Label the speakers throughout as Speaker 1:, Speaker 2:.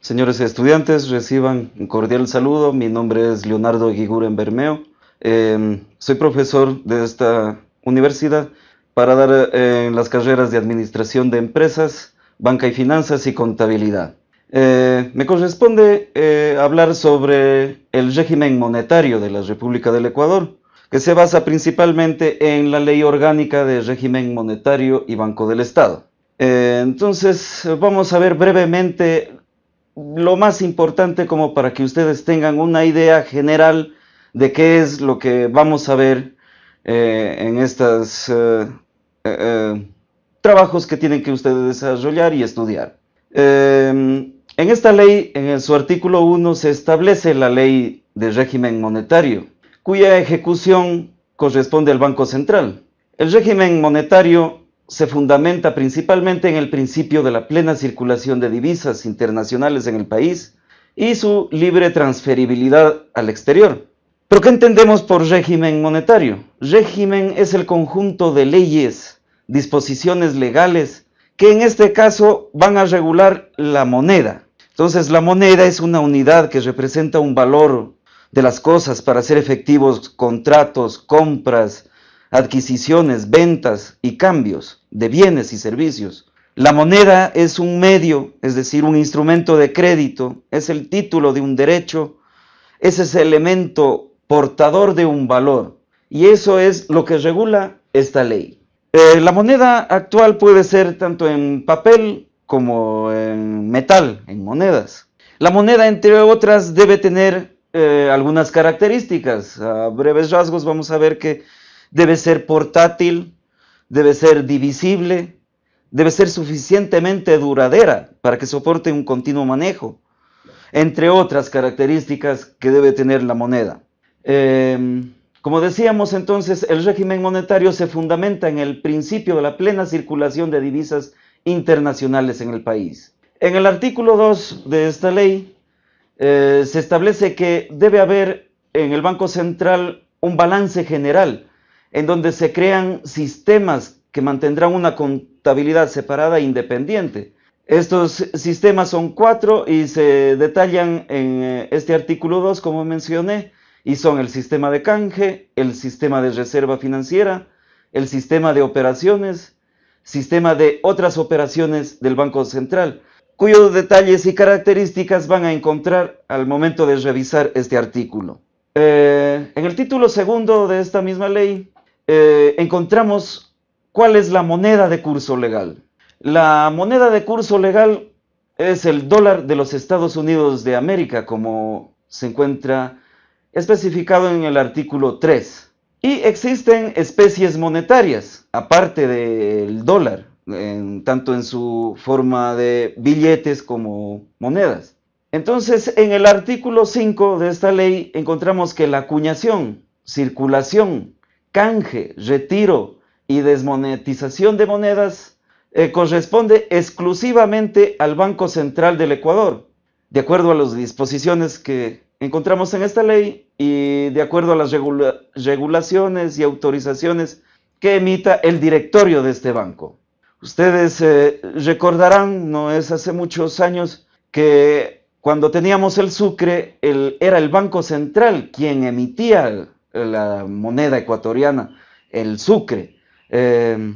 Speaker 1: Señores estudiantes, reciban un cordial saludo. Mi nombre es Leonardo Giguren Bermeo. Em, soy profesor de esta universidad para dar eh, en las carreras de Administración de Empresas, Banca y Finanzas y Contabilidad. Eh, me corresponde eh, hablar sobre el régimen monetario de la República del Ecuador, que se basa principalmente en la Ley Orgánica de Régimen Monetario y Banco del Estado. entonces, vamos a ver brevemente lo más importante como para que ustedes tengan una idea general de qué es lo que vamos a ver eh, en estos eh, eh, trabajos que tienen que ustedes desarrollar y estudiar. Em, en esta ley, en su artículo 1, se establece la ley de régimen monetario, cuya ejecución corresponde al Banco Central. El régimen monetario se fundamenta principalmente en el principio de la plena circulación de divisas internacionales en el país y su libre transferibilidad al exterior. ¿Pero qué entendemos por régimen monetario? Régimen es el conjunto de leyes, disposiciones legales, que en este caso van a regular la moneda. Entonces la moneda es una unidad que representa un valor de las cosas para hacer efectivos contratos, compras, adquisiciones, ventas y cambios de bienes y servicios. La moneda es un medio, es decir, un instrumento de crédito, es el título de un derecho, es ese elemento portador de un valor. Y eso es lo que regula esta ley. Eh, la moneda actual puede ser tanto en papel como en metal, en monedas. La moneda, entre otras, debe tener eh, algunas características. A breves rasgos vamos a ver que debe ser portátil, debe ser divisible, debe ser suficientemente duradera para que soporte un continuo manejo, entre otras características que debe tener la moneda. Em, como decíamos entonces, el régimen monetario se fundamenta en el principio de la plena circulación de divisas internacionales en el país. En el artículo 2 de esta ley eh, se establece que debe haber en el Banco Central un balance general en donde se crean sistemas que mantendrán una contabilidad separada e independiente. Estos sistemas son cuatro y se detallan en eh, este artículo 2, como mencioné, y son el sistema de canje, el sistema de reserva financiera, el sistema de operaciones, sistema de otras operaciones del Banco Central, cuyos detalles y características van a encontrar al momento de revisar este artículo. Eh, en el título segundo de esta misma ley eh, encontramos cuál es la moneda de curso legal. La moneda de curso legal es el dólar de los Estados Unidos de América, como se encuentra especificado en el artículo 3. Y existen especies monetarias, aparte del dólar, tanto en su forma de billetes como monedas. Entonces, en el artículo 5 de esta ley encontramos que la acuñación, circulación canje, retiro y desmonetización de monedas eh, corresponde exclusivamente al Banco Central del Ecuador, de acuerdo a las disposiciones que encontramos en esta ley y de acuerdo a las regulaciones y autorizaciones que emita el directorio de este banco. Ustedes eh, recordarán, no es hace muchos años, que cuando teníamos el Sucre, era el Banco Central quien emitía la moneda ecuatoriana, el sucre. Eh,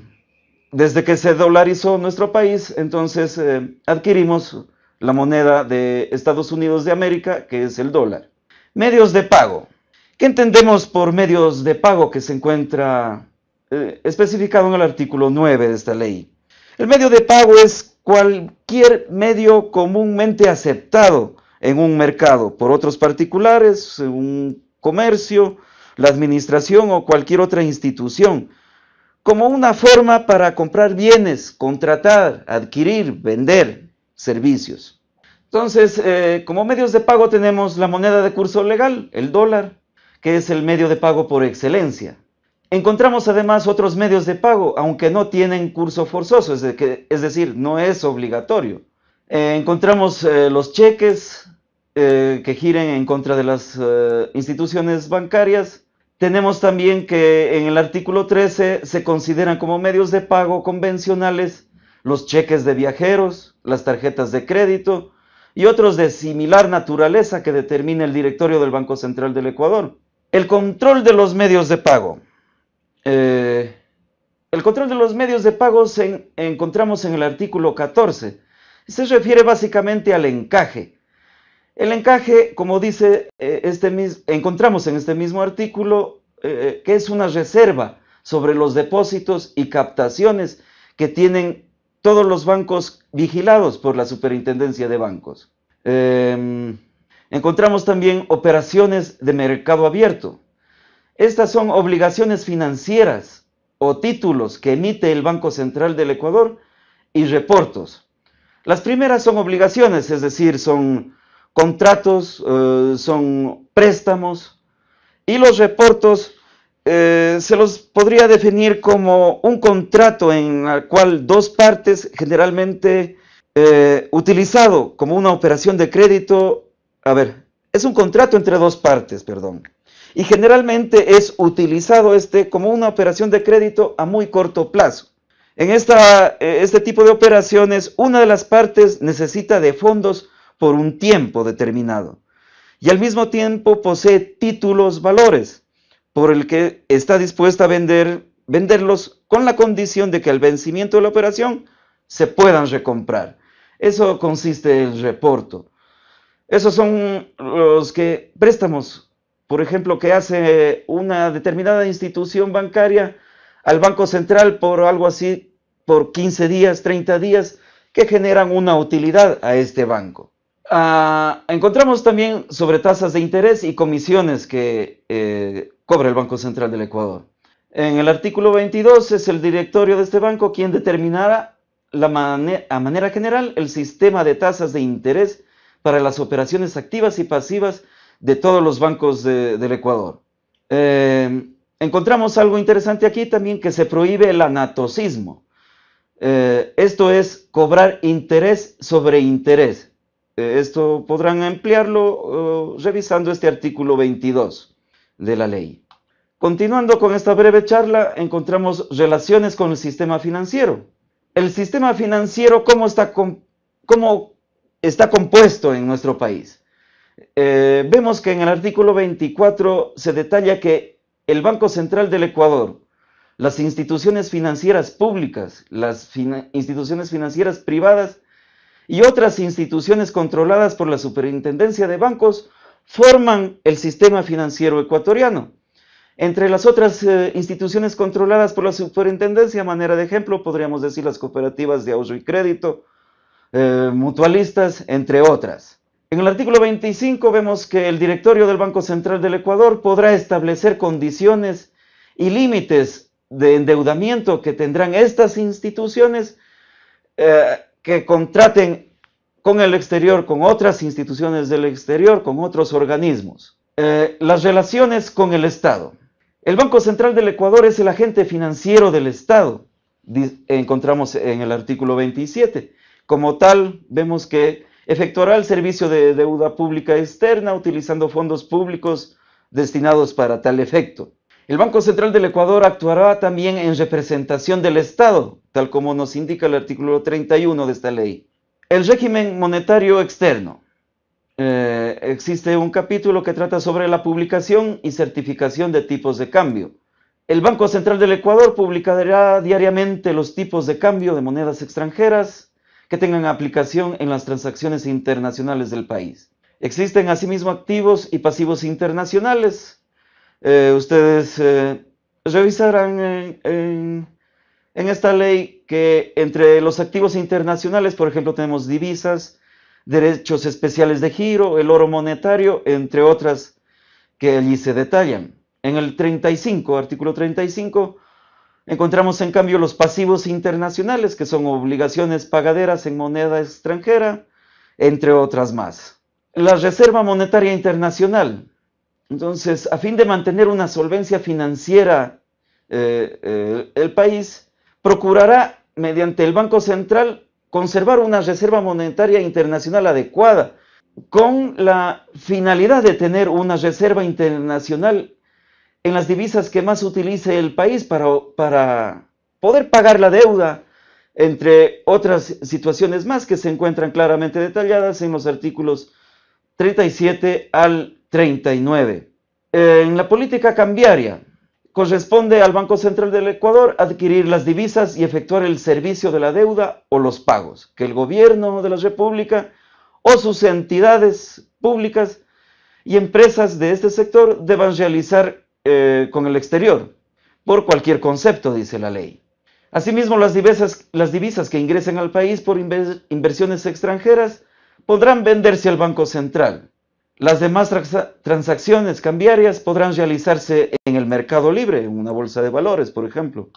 Speaker 1: desde que se dolarizó nuestro país, entonces eh, adquirimos la moneda de Estados Unidos de América, que es el dólar. Medios de pago. ¿Qué entendemos por medios de pago que se encuentra eh, especificado en el artículo 9 de esta ley? El medio de pago es cualquier medio comúnmente aceptado en un mercado por otros particulares, un comercio, la administración o cualquier otra institución, como una forma para comprar bienes, contratar, adquirir, vender servicios. Entonces, eh, como medios de pago tenemos la moneda de curso legal, el dólar, que es el medio de pago por excelencia. Encontramos además otros medios de pago, aunque no tienen curso forzoso, es, decir, no es obligatorio. Eh, encontramos eh, los cheques que giren en contra de las instituciones bancarias, tenemos también que en el artículo 13 se consideran como medios de pago convencionales los cheques de viajeros, las tarjetas de crédito y otros de similar naturaleza que determina el directorio del Banco Central del Ecuador. El control de los medios de pago. Eh, el control de los medios de pago se encontramos en el artículo 14. Se refiere básicamente al encaje, el encaje, como dice, eh, este encontramos en este mismo artículo eh, eh, que es una reserva sobre los depósitos y captaciones que tienen todos los bancos vigilados por la Superintendencia de Bancos. Em, encontramos también operaciones de mercado abierto. Estas son obligaciones financieras o títulos que emite el Banco Central del Ecuador y reportos. Las primeras son obligaciones, es decir, son contratos, eh, son préstamos y los reportos eh, se los podría definir como un contrato en el cual dos partes generalmente eh, utilizado como una operación de crédito, a ver, es un contrato entre dos partes, perdón, y generalmente es utilizado este como una operación de crédito a muy corto plazo. En esta, este tipo de operaciones, una de las partes necesita de fondos por un tiempo determinado y al mismo tiempo posee títulos valores por el que está dispuesta a vender, venderlos con la condición de que al vencimiento de la operación se puedan recomprar. Eso consiste en el reporto. Esos son los que préstamos, por ejemplo, que hace una determinada institución bancaria al Banco Central por algo así, por 15 días, 30 días, que generan una utilidad a este banco. Ah, encontramos también sobre tasas de interés y comisiones que eh, cobra el Banco Central del Ecuador. En el artículo 22 es el directorio de este banco quien determinará a manera general el sistema de tasas de interés para las operaciones activas y pasivas de todos los bancos del Ecuador. Eh, encontramos algo interesante aquí también que se prohíbe el anatocismo. Eh, esto es cobrar interés sobre interés. Eh, esto podrán ampliarlo eh, revisando este artículo 22 de la ley. Continuando con esta breve charla, encontramos relaciones con el sistema financiero. El sistema financiero, ¿cómo está, está compuesto en nuestro país? Eh, vemos que en el artículo 24 se detalla que el Banco Central del Ecuador, las instituciones financieras públicas, las instituciones financieras privadas y otras instituciones controladas por la Superintendencia de Bancos forman el sistema financiero ecuatoriano. Entre las otras eh, instituciones controladas por la superintendencia, a manera de ejemplo, podríamos decir las cooperativas de ahorro y crédito, eh, mutualistas, entre otras. En el artículo 25 vemos que el directorio del Banco Central del Ecuador podrá establecer condiciones y límites de endeudamiento que tendrán estas instituciones eh, que contraten con el exterior, con otras instituciones del exterior, con otros organismos. Eh, las relaciones con el Estado. El Banco Central del Ecuador es el agente financiero del Estado, encontramos en el artículo 27. Como tal, vemos que efectuará el servicio de deuda pública externa utilizando fondos públicos destinados para tal efecto. El Banco Central del Ecuador actuará también en representación del Estado, tal como nos indica el artículo 31 de esta ley. El régimen monetario externo. Eh, existe un capítulo que trata sobre la publicación y certificación de tipos de cambio. El Banco Central del Ecuador publicará diariamente los tipos de cambio de monedas extranjeras que tengan aplicación en las transacciones internacionales del país. Existen asimismo activos y pasivos internacionales eh, ustedes eh, revisarán en, en, esta ley que entre los activos internacionales, por ejemplo, tenemos divisas, derechos especiales de giro, el oro monetario, entre otras que allí se detallan. En el 35, artículo 35, encontramos en cambio los pasivos internacionales, que son obligaciones pagaderas en moneda extranjera, entre otras más. La Reserva Monetaria Internacional, entonces, a fin de mantener una solvencia financiera, eh, eh, el país procurará, mediante el Banco Central, conservar una reserva monetaria internacional adecuada, con la finalidad de tener una reserva internacional en las divisas que más utilice el país para, para poder pagar la deuda, entre otras situaciones más que se encuentran claramente detalladas en los artículos 37 al 39. En la política cambiaria, corresponde al Banco Central del Ecuador adquirir las divisas y efectuar el servicio de la deuda o los pagos que el gobierno de la República o sus entidades públicas y empresas de este sector deban realizar eh, con el exterior, por cualquier concepto, dice la ley. Asimismo, las divisas, las divisas que ingresen al país por inversiones extranjeras podrán venderse al Banco Central las demás transacciones cambiarias podrán realizarse en el mercado libre, en una bolsa de valores, por ejemplo.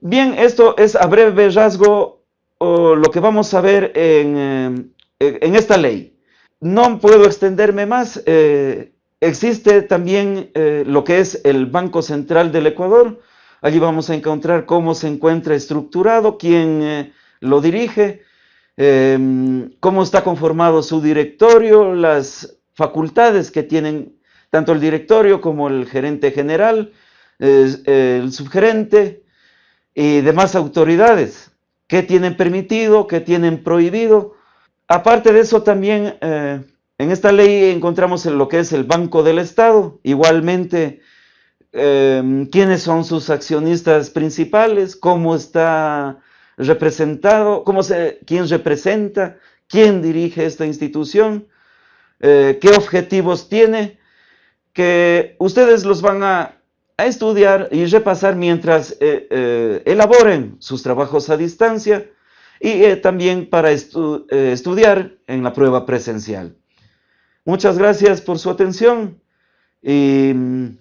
Speaker 1: Bien, esto es a breve rasgo lo que vamos a ver eh, en, esta ley. No puedo extenderme más. Eh, existe también eh, lo que es el Banco Central del Ecuador. Allí vamos a encontrar cómo se encuentra estructurado, quién lo dirige, cómo está conformado su directorio, las facultades que tienen tanto el directorio como el gerente general, el subgerente y demás autoridades. ¿Qué tienen permitido? ¿Qué tienen prohibido? Aparte de eso, también eh, en esta ley encontramos lo que es el Banco del Estado. Igualmente, em, quiénes son sus accionistas principales, cómo está representado, cómo se, quién representa, quién dirige esta institución. Eh, qué objetivos tiene, que ustedes los van a, estudiar y repasar mientras eh, eh, elaboren sus trabajos a distancia y también para estudiar en la prueba presencial. Muchas gracias por su atención y mm,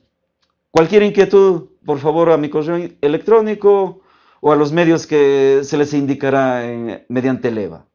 Speaker 1: cualquier inquietud, por favor, a mi correo electrónico o a los medios que se les indicará mediante LEVA.